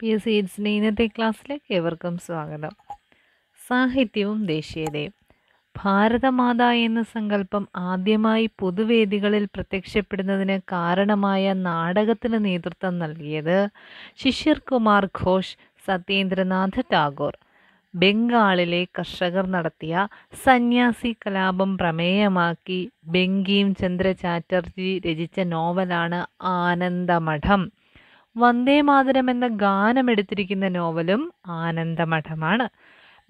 P S C എയ്ഡ്സിൻ്റെ ഇന്നത്തെ ക്ലാസ്സിലേക്ക് ഏവർക്കും സ്വാഗതം സാഹിത്യവും ദേശീയതയും ഭാരതമാത എന്ന സങ്കല്പം ആദ്യമായി പൊതുവേദികളിൽ പ്രത്യക്ഷപ്പെടുന്നതിന് കാരണമായ നാടകത്തിന് നേതൃത്വം നൽകിയത് ശിശിർ കുമാർ ഘോഷ് സത്യേന്ദ്രനാഥ് ടാഗോർ ബംഗാളിലെ കർഷകർ നടത്തിയ സന്യാസി കലാപം പ്രമേയമാക്കി ബംഗീം ചന്ദ്ര ചാറ്റർജി രചിച്ച നോവലാണ് ആനന്ദമഠം വന്ദേ മാതരം എന്ന ഗാനമെടുത്തിരിക്കുന്ന നോവലും ആനന്ദമഠമാണ്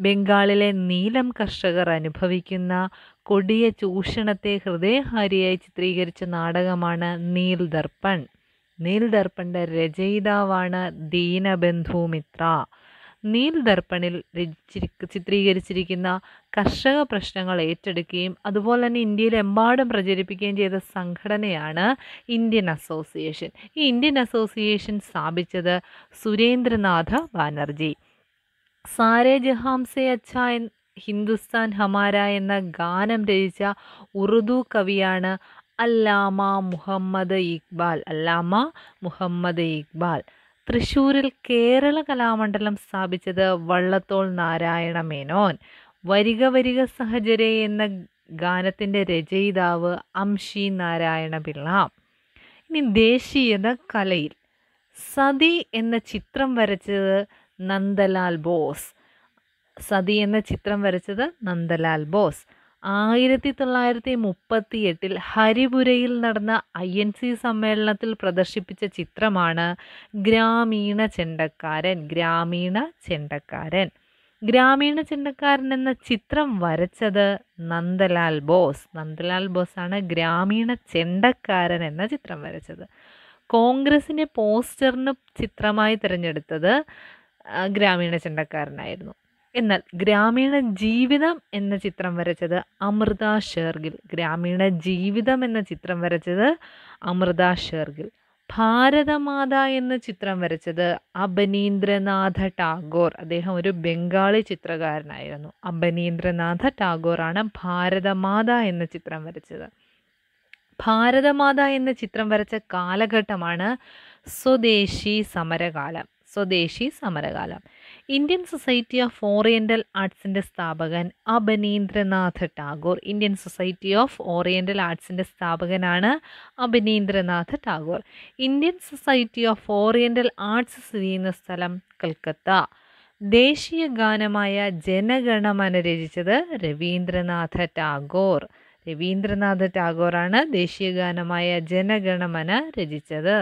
ബംഗാളിലെ നീലം കർഷകർ അനുഭവിക്കുന്ന കൊടിയ ചൂഷണത്തെ ഹൃദയഹാരിയായി ചിത്രീകരിച്ച നാടകമാണ് നീൽ ദർപ്പൺ നീൽ ദർപ്പൻ്റെ രചയിതാവാണ് ദീനബന്ധു മിത്ര നീൽ ദർപ്പണിൽ രചിച്ചിരിക്ക ചിത്രീകരിച്ചിരിക്കുന്ന കർഷക പ്രശ്നങ്ങൾ ഏറ്റെടുക്കുകയും അതുപോലെ തന്നെ ഇന്ത്യയിലെമ്പാടും പ്രചരിപ്പിക്കുകയും ചെയ്ത സംഘടനയാണ് ഇന്ത്യൻ അസോസിയേഷൻ ഈ ഇന്ത്യൻ അസോസിയേഷൻ സ്ഥാപിച്ചത് സുരേന്ദ്രനാഥ ബാനർജി സാരേ ജഹാംസെ അച്ഛ ഹിന്ദുസ്ഥാൻ ഹമാര എന്ന ഗാനം രചിച്ച ഉറുദു കവിയാണ് അല്ലാമ മുഹമ്മദ് ഇക്ബാൽ അല്ലാമ മുഹമ്മദ് ഇക്ബാൽ തൃശ്ശൂരിൽ കേരള കലാമണ്ഡലം സ്ഥാപിച്ചത് വള്ളത്തോൾ നാരായണ മേനോൻ വരിക വരിക സഹചരെ എന്ന ഗാനത്തിൻ്റെ രചയിതാവ് അംഷി നാരായണ പിള്ള ഇനി ദേശീയത കലയിൽ സതി എന്ന ചിത്രം വരച്ചത് നന്ദലാൽ ബോസ് സതി എന്ന ചിത്രം വരച്ചത് നന്ദലാൽ ബോസ് ആയിരത്തി തൊള്ളായിരത്തി മുപ്പത്തി എട്ടിൽ ഹരിപുരയിൽ നടന്ന ഐ എൻ സി സമ്മേളനത്തിൽ പ്രദർശിപ്പിച്ച ചിത്രമാണ് ഗ്രാമീണ ചെണ്ടക്കാരൻ ഗ്രാമീണ ചെണ്ടക്കാരൻ ഗ്രാമീണ ചെണ്ടക്കാരൻ എന്ന ചിത്രം വരച്ചത് നന്ദലാൽ ബോസ് നന്ദലാൽ ബോസാണ് ഗ്രാമീണ ചെണ്ടക്കാരൻ എന്ന ചിത്രം വരച്ചത് കോൺഗ്രസിൻ്റെ പോസ്റ്ററിന് ചിത്രമായി തിരഞ്ഞെടുത്തത് ഗ്രാമീണ ചെണ്ടക്കാരനായിരുന്നു എന്നാൽ ഗ്രാമീണ ജീവിതം എന്ന ചിത്രം വരച്ചത് അമൃത ഷേർഗിൽ ഗ്രാമീണ ജീവിതം എന്ന ചിത്രം വരച്ചത് അമൃത ഷേർഗിൽ ഭാരതമാത എന്ന ചിത്രം വരച്ചത് അബനീന്ദ്രനാഥ ടാഗോർ അദ്ദേഹം ഒരു ബംഗാളി ചിത്രകാരനായിരുന്നു അബനീന്ദ്രനാഥ ടാഗോറാണ് ഭാരതമാത എന്ന ചിത്രം വരച്ചത് ഭാരതമാത എന്ന ചിത്രം വരച്ച കാലഘട്ടമാണ് സ്വദേശി സമരകാലം സ്വദേശി സമരകാലം ഇന്ത്യൻ സൊസൈറ്റി ഓഫ് ഓറിയൻ്റൽ ആർട്സിൻ്റെ സ്ഥാപകൻ Abanindranath Tagore Indian Society of Oriental ആർട്സിൻ്റെ സ്ഥാപകനാണ് Abanindranath Tagore Indian Society of Oriental Arts സ്ഥിതി ചെയ്യുന്ന സ്ഥലം കൽക്കത്ത ദേശീയ ഗാനമായ ജനഗണമന രചിച്ചത് രവീന്ദ്രനാഥ ടാഗോർ രവീന്ദ്രനാഥ ടാഗോറാണ് ദേശീയ ഗാനമായ ജനഗണമന രചിച്ചത്